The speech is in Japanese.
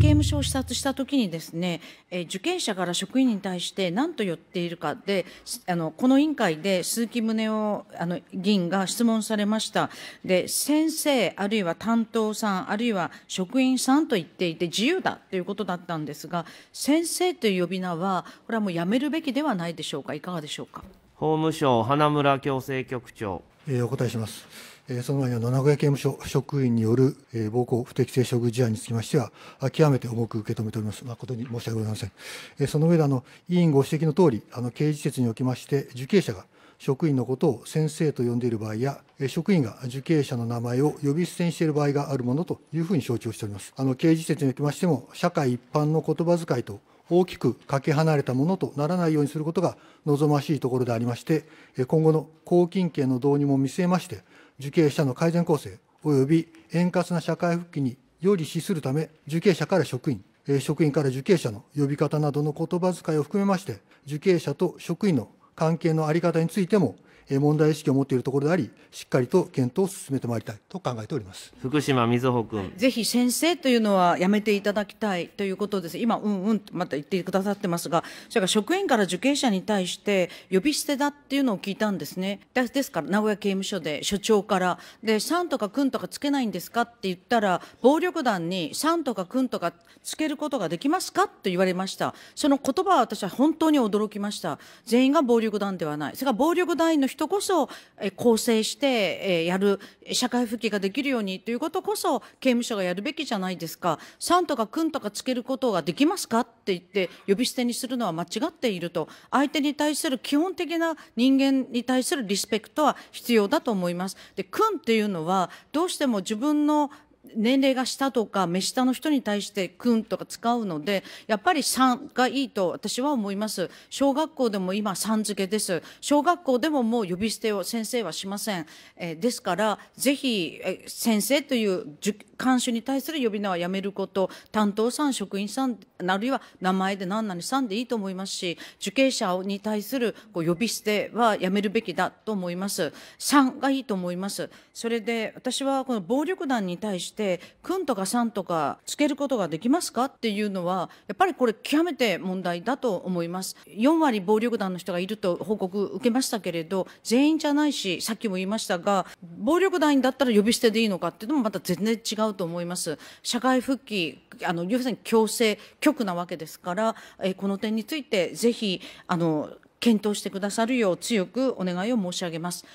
刑務所を視察した時にですね、え受刑者から職員に対して何と言っているかであのこの委員会で鈴木宗男あの議員が質問されましたで先生あるいは担当さんあるいは職員さんと言っていて自由だということだったんですが先生という呼び名はこれはもうやめるべきではないでしょうかいかがでしょうか法務省花村矯正局長、えー、お答えします。その前には名古屋刑務所職員による暴行不適正処遇事案につきましては、極めて重く受け止めております。誠に申し訳ございません。その上で、あの、委員ご指摘のとおり、あの、刑事施設におきまして、受刑者が職員のことを先生と呼んでいる場合や、職員が受刑者の名前を呼び捨てにしている場合があるものというふうに承知をしております。あの、刑事説におきましても、社会一般の言葉遣いと大きくかけ離れたものとならないようにすることが望ましいところでありまして、今後の拘禁刑の導入も見据えまして、受刑者の改善構成及び円滑な社会復帰により資するため、受刑者から職員、職員から受刑者の呼び方などの言葉遣いを含めまして、受刑者と職員の関係の在り方についても、問題意識を持っているところであり、しっかりと検討を進めてまいりたいと考えております福島みずほ君。ぜひ先生というのはやめていただきたいということです、今、うんうんとまた言ってくださってますが、それから職員から受刑者に対して呼び捨てだっていうのを聞いたんですね、ですから、名古屋刑務所で所長から、で、さんとかくんとかつけないんですかって言ったら、暴力団にさんとかくんとかつけることができますかと言われました。その言葉は私は本当に驚きました。全員が暴力団ではない。それから暴力団員の人人こそ構成してやる社会復帰ができるようにということこそ刑務所がやるべきじゃないですか「さん」とか「くん」とかつけることができますかって言って呼び捨てにするのは間違っていると相手に対する基本的な人間に対するリスペクトは必要だと思います。で「くん」っていうのはどうしても自分の年齢が下とか目下の人に対して「くん」とか使うのでやっぱり「さん」がいいと私は思います小学校でも今「さん」付けです小学校でももう呼び捨てを先生はしません、えー、ですからぜひ、え先生という監修に対する呼び名はやめること担当さん職員さんあるいは名前で何々さんでいいと思いますし受刑者に対するこう呼び捨てはやめるべきだと思います「さん」がいいと思いますそれで私はこの暴力団に対してして「君」とか「さん」とかつけることができますかっていうのはやっぱりこれ極めて問題だと思います。4割暴力団の人がいると報告受けましたけれど全員じゃないしさっきも言いましたが暴力団だったら呼び捨てでいいのかっていうのもまた全然違うと思います。社会復帰あの要するに強制局なわけですからえこの点についてぜひあの検討してくださるよう強くお願いを申し上げます。